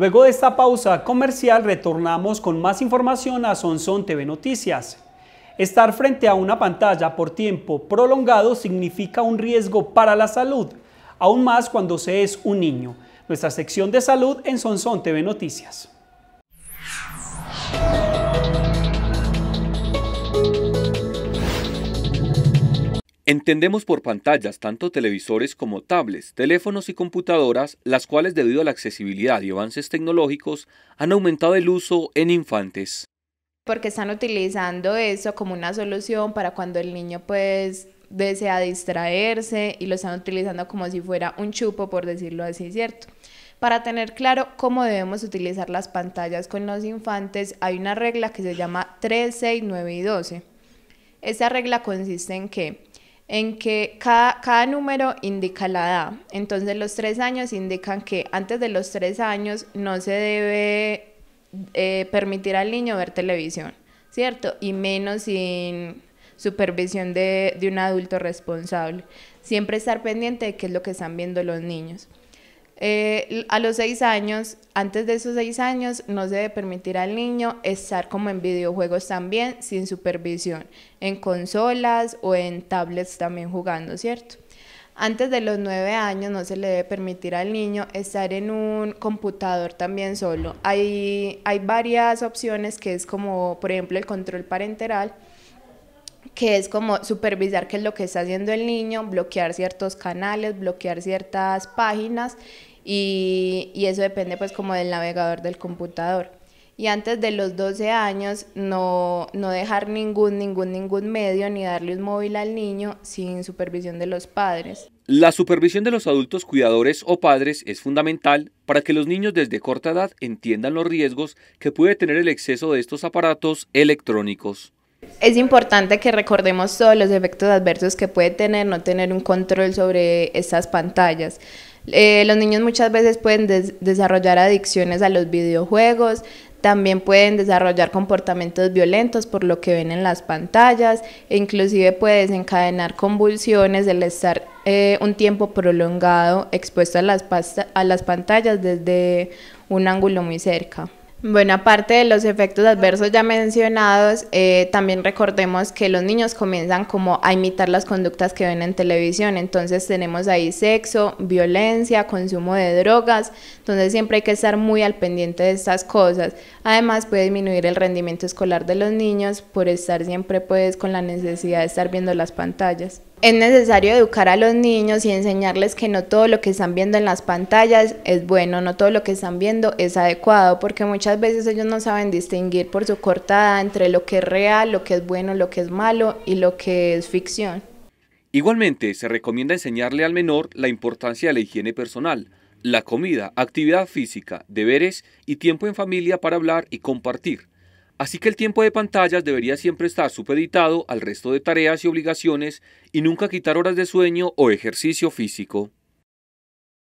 Luego de esta pausa comercial retornamos con más información a Sonson TV Noticias. Estar frente a una pantalla por tiempo prolongado significa un riesgo para la salud, aún más cuando se es un niño. Nuestra sección de salud en Sonson TV Noticias. Entendemos por pantallas tanto televisores como tablets, teléfonos y computadoras, las cuales debido a la accesibilidad y avances tecnológicos han aumentado el uso en infantes. Porque están utilizando eso como una solución para cuando el niño pues desea distraerse y lo están utilizando como si fuera un chupo, por decirlo así, ¿cierto? Para tener claro cómo debemos utilizar las pantallas con los infantes, hay una regla que se llama 3, 6, 9 y 12. Esa regla consiste en que en que cada, número indica la edad. Entonces los tres años indican que antes de los tres años no se debe eh, permitir al niño ver televisión, ¿cierto? Y menos sin supervisión de, de un adulto responsable. Siempre estar pendiente de qué es lo que están viendo los niños. Eh, a los seis años, antes de esos seis años, no se debe permitir al niño estar como en videojuegos también, sin supervisión, en consolas o en tablets también jugando, ¿cierto? Antes de los nueve años no se le debe permitir al niño estar en un computador también solo. Hay, hay varias opciones que es como, por ejemplo, el control parenteral, que es como supervisar qué es lo que está haciendo el niño, bloquear ciertos canales, bloquear ciertas páginas y, eso depende pues como del navegador del computador y antes de los 12 años no, no, dejar ningún, ningún, ningún medio ni darle un móvil al niño sin supervisión de los padres. La supervisión de los adultos cuidadores o padres es fundamental para que los niños desde corta edad entiendan los riesgos que puede tener el exceso de estos aparatos electrónicos. Es importante que recordemos todos los efectos adversos que puede tener no tener un control sobre estas pantallas. Eh, los niños muchas veces pueden desarrollar adicciones a los videojuegos, también pueden desarrollar comportamientos violentos por lo que ven en las pantallas e inclusive puede desencadenar convulsiones el estar eh, un tiempo prolongado expuesto a las, a las pantallas desde un ángulo muy cerca. Bueno, aparte de los efectos adversos ya mencionados, eh, también recordemos que los niños comienzan como a imitar las conductas que ven en televisión, entonces tenemos ahí sexo, violencia, consumo de drogas, entonces siempre hay que estar muy al pendiente de estas cosas. Además puede disminuir el rendimiento escolar de los niños por estar siempre pues con la necesidad de estar viendo las pantallas. Es necesario educar a los niños y enseñarles que no todo lo que están viendo en las pantallas es bueno, no todo lo que están viendo es adecuado, porque muchas veces ellos no saben distinguir por su cortada entre lo que es real, lo que es bueno, lo que es malo y lo que es ficción. Igualmente, se recomienda enseñarle al menor la importancia de la higiene personal, la comida, actividad física, deberes y tiempo en familia para hablar y compartir. Así que el tiempo de pantallas debería siempre estar supeditado al resto de tareas y obligaciones y nunca quitar horas de sueño o ejercicio físico.